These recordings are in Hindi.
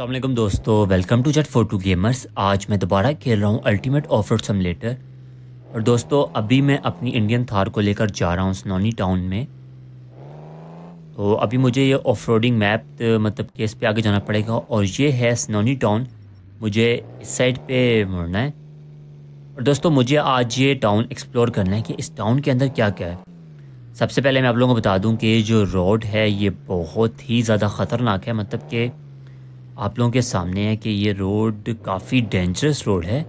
अल्लाम दोस्तों welcome to jet four two gamers आज मैं दोबारा खेल रहा हूँ अल्टीमेट ऑफ रोड समलेटर और दोस्तों अभी मैं अपनी इंडियन थार को लेकर जा रहा हूँ स्नोनी टाउन में तो अभी मुझे ये ऑफ रोडिंग मैप मतलब कि इस पर आगे जाना पड़ेगा और ये है स्नोनी टाउन मुझे इस साइड पे मुड़ना है और दोस्तों मुझे आज ये टाउन एक्सप्लोर करना है कि इस टाउन के अंदर क्या क्या है सबसे पहले मैं आप लोगों को बता दूँ कि जो रोड है ये बहुत ही ज़्यादा ख़तरनाक है मतलब कि आप लोगों के सामने है कि ये रोड काफ़ी डेंजरस रोड है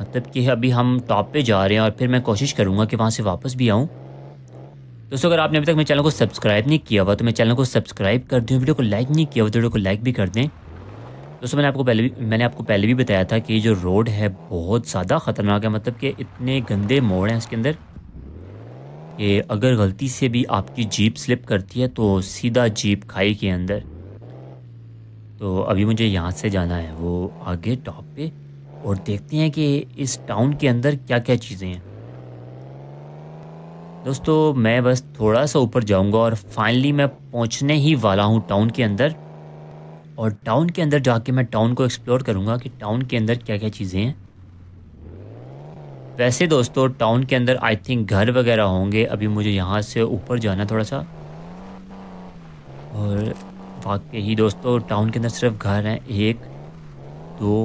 मतलब कि अभी हम टॉप पे जा रहे हैं और फिर मैं कोशिश करूँगा कि वहाँ से वापस भी आऊँ दोस्तों अगर आपने अभी तक मेरे चैनल को सब्सक्राइब नहीं किया हुआ तो मेरे चैनल को सब्सक्राइब कर दें वीडियो को लाइक नहीं किया हुआ तो वीडियो को लाइक भी कर दें दोस्तों मैंने आपको पहले भी मैंने आपको पहले भी बताया था कि ये जो रोड है बहुत ज़्यादा ख़तरनाक है मतलब कि इतने गंदे मोड़ हैं इसके अंदर कि अगर गलती से भी आपकी जीप स्लिप करती है तो सीधा जीप खाई के अंदर तो अभी मुझे यहाँ से जाना है वो आगे टॉप पे और देखते हैं कि इस टाउन के अंदर क्या क्या चीज़ें हैं दोस्तों मैं बस थोड़ा सा ऊपर जाऊंगा और फाइनली मैं पहुंचने ही वाला हूं टाउन के अंदर और टाउन के अंदर जाके मैं टाउन को एक्सप्लोर करूंगा कि टाउन के अंदर क्या क्या चीज़ें हैं वैसे दोस्तों टाउन के अंदर आई थिंक घर वगैरह होंगे अभी मुझे यहाँ से ऊपर जाना थोड़ा सा और वाकई ही दोस्तों टाउन के अंदर सिर्फ घर हैं एक दो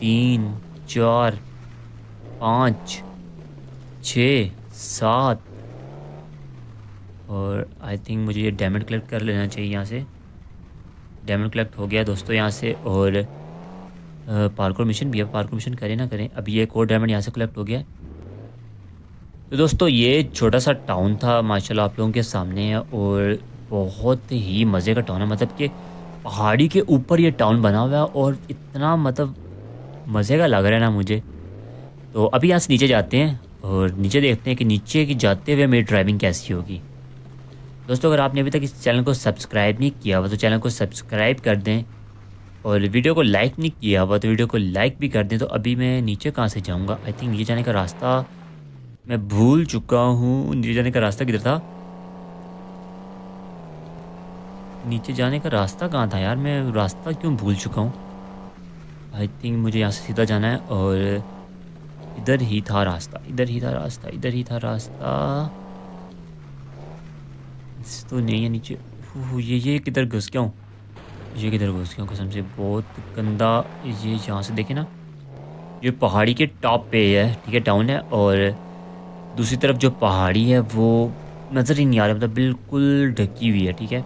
तीन चार पाँच छ सात और आई थिंक मुझे ये डायमंड कलेक्ट कर लेना चाहिए यहाँ से डायमंड कलेक्ट हो गया दोस्तों यहाँ से और पार्कोर मिशन भी अब पार्कोर मिशन करें ना करें अभी एक और डायमंड यहाँ से कलेक्ट हो गया तो दोस्तों ये छोटा सा टाउन था माशाल्लाह आप लोगों के सामने है और बहुत ही मज़े का टाउन है मतलब कि पहाड़ी के ऊपर ये टाउन बना हुआ है और इतना मतलब मज़े का लग रहा है ना मुझे तो अभी यहाँ से नीचे जाते हैं और नीचे देखते हैं कि नीचे की जाते हुए मेरी ड्राइविंग कैसी होगी दोस्तों अगर आपने अभी तक इस चैनल को सब्सक्राइब नहीं किया हुआ तो चैनल को सब्सक्राइब कर दें और वीडियो को लाइक नहीं किया हुआ तो वीडियो को लाइक भी कर दें तो अभी मैं नीचे कहाँ से जाऊँगा आई थिंक नीचे जाने का रास्ता मैं भूल चुका हूँ नीचे जाने का रास्ता किधर था नीचे जाने का रास्ता कहाँ था यार मैं रास्ता क्यों भूल चुका हूँ आई थिंक मुझे यहाँ से सीधा जाना है और इधर ही था रास्ता इधर ही था रास्ता इधर ही था रास्ता तो नहीं है नीचे ये ये किधर घुस गया हूँ ये किधर घुस गया कसम से बहुत गंदा ये यहाँ से देखे ना ये पहाड़ी के टॉप पे है ठीक है टाउन है और दूसरी तरफ जो पहाड़ी है वो नज़र ही नहीं आ रहा मतलब बिल्कुल ढकी हुई है ठीक है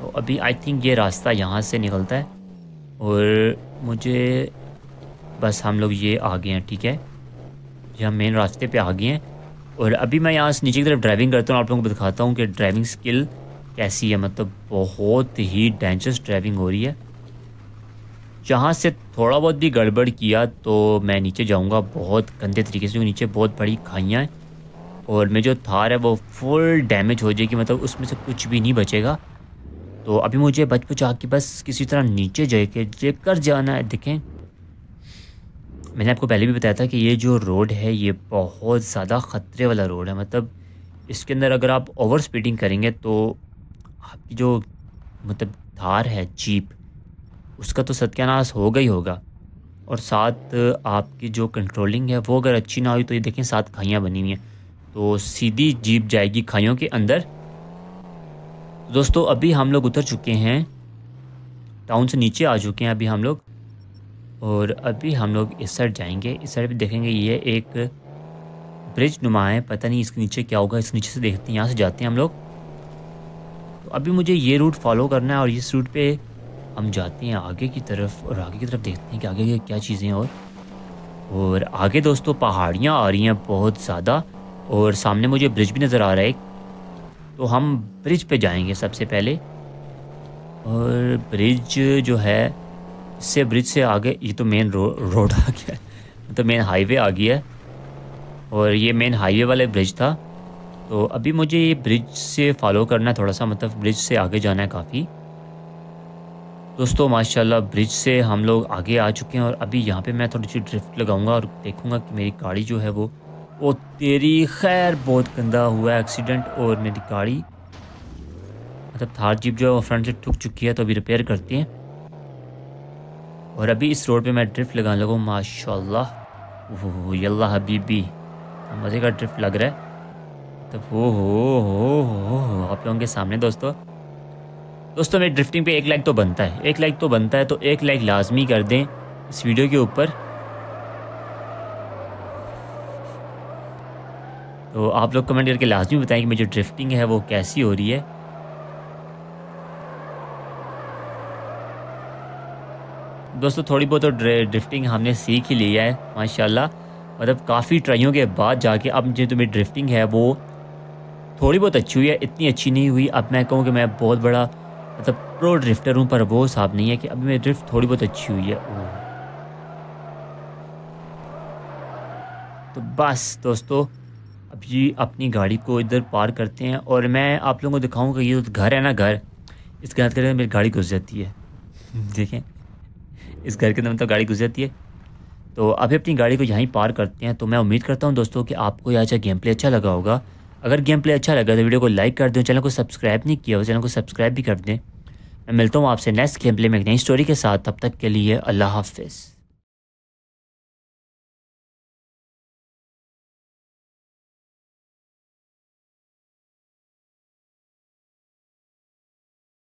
तो अभी आई थिंक ये रास्ता यहाँ से निकलता है और मुझे बस हम लोग ये आ गए हैं ठीक है ये हम मेन रास्ते पे आ गए हैं और अभी मैं यहाँ से नीचे की तरफ ड्राइविंग करता हूँ आप लोगों को दिखाता हूँ कि ड्राइविंग स्किल कैसी है मतलब बहुत ही डेंजरस ड्राइविंग हो रही है जहाँ से थोड़ा बहुत भी गड़बड़ किया तो मैं नीचे जाऊँगा बहुत गंदे तरीके से नीचे बहुत बड़ी खाइयाँ हैं और मेरी जो थार है वो फुल डैमेज हो जाएगी मतलब उसमें से कुछ भी नहीं बचेगा तो अभी मुझे बच चाह के बस किसी तरह नीचे जाके कर जाना है देखें मैंने आपको पहले भी बताया था कि ये जो रोड है ये बहुत ज़्यादा ख़तरे वाला रोड है मतलब इसके अंदर अगर आप ओवर स्पीडिंग करेंगे तो आपकी जो मतलब धार है जीप उसका तो सत्यानाश होगा ही होगा और साथ आपकी जो कंट्रोलिंग है वो अगर अच्छी ना हुई तो ये देखें साथ खाइयाँ बनी हुई हैं तो सीधी जीप जाएगी खाइयों के अंदर दोस्तों अभी हम लोग उतर चुके हैं टाउन से नीचे आ चुके हैं अभी हम लोग और अभी हम लोग इस साइड जाएंगे इस साइड भी देखेंगे ये एक ब्रिज नुमा है पता नहीं इसके नीचे क्या होगा इसके नीचे से देखते हैं यहाँ से जाते हैं हम लोग तो अभी मुझे ये रूट फॉलो करना है और इस रूट पे हम जाते हैं आगे की तरफ और आगे की तरफ देखते हैं कि आगे की क्या चीज़ें और और आगे दोस्तों पहाड़ियाँ आ रही हैं बहुत ज़्यादा और सामने मुझे ब्रिज भी नज़र आ रहा है तो हम ब्रिज पे जाएंगे सबसे पहले और ब्रिज जो है इससे ब्रिज से आगे ये तो मेन रो, रोड आ गया है तो मेन हाईवे आ गया है और ये मेन हाईवे वाला ब्रिज था तो अभी मुझे ये ब्रिज से फॉलो करना है थोड़ा सा मतलब ब्रिज से आगे जाना है काफ़ी दोस्तों माशाल्लाह ब्रिज से हम लोग आगे आ चुके हैं और अभी यहाँ पे मैं थोड़ी सी ड्रिफ्ट लगाऊंगा और देखूंगा कि मेरी गाड़ी जो है वो वो तेरी खैर बहुत गंदा हुआ एक्सीडेंट और मेरी गाड़ी मतलब थार जीप जो है वो फ्रंट से ठुक चुकी है तो अभी रिपेयर करते हैं और अभी इस रोड पे मैं ड्रिफ्ट लगाने लगा माशा माशाल्लाह यल्ला हबीबी मज़े का ड्रिफ्ट लग रहा है तो हो हो हो हो आप लोगों के सामने दोस्तों दोस्तों मेरी ड्रिफ्टिंग पे एक लाइक तो बनता है एक लाइक तो बनता है तो एक लाइक लाजमी कर दें इस वीडियो के ऊपर तो आप लोग कमेंट करके लाजमी बताएं कि मेरी जो ड्रिफ्टिंग है वो कैसी हो रही है दोस्तों थोड़ी बहुत तो ड्रिफ्टिंग हमने सीख ही लिया है माशाल्लाह मतलब काफ़ी ट्राइयों के बाद जाके अब जो मेरी ड्रिफ्टिंग है वो थोड़ी बहुत अच्छी हुई है इतनी अच्छी नहीं हुई अब मैं कहूँ कि मैं बहुत बड़ा मतलब प्रो ड्रिफ्टर हूँ पर वो हिसाब नहीं है कि अभी मेरी ड्रिफ्ट थोड़ी बहुत अच्छी हुई है तो बस दोस्तों अभी अपनी गाड़ी को इधर पार करते हैं और मैं आप लोगों को दिखाऊंगा ये घर है ना घर इस घर के अंदर मेरी गाड़ी घुस जाती है देखें इस घर के अंदर मतलब गाड़ी घुस जाती है तो अभी अपनी गाड़ी को यहीं पार करते हैं तो मैं उम्मीद करता हूँ दोस्तों कि आपको यह अच्छा गेम प्ले अच्छा लगा होगा अगर गेम प्ले अच्छा लगा तो वीडियो को लाइक कर दें चैनल को सब्सक्राइब नहीं किया हो चैनल को सब्सक्राइब भी कर दें मैं मिलता हूँ आपसे नेक्स्ट गेम प्ले में एक नई स्टोरी के साथ तब तक के लिए अल्लाह हाफिज़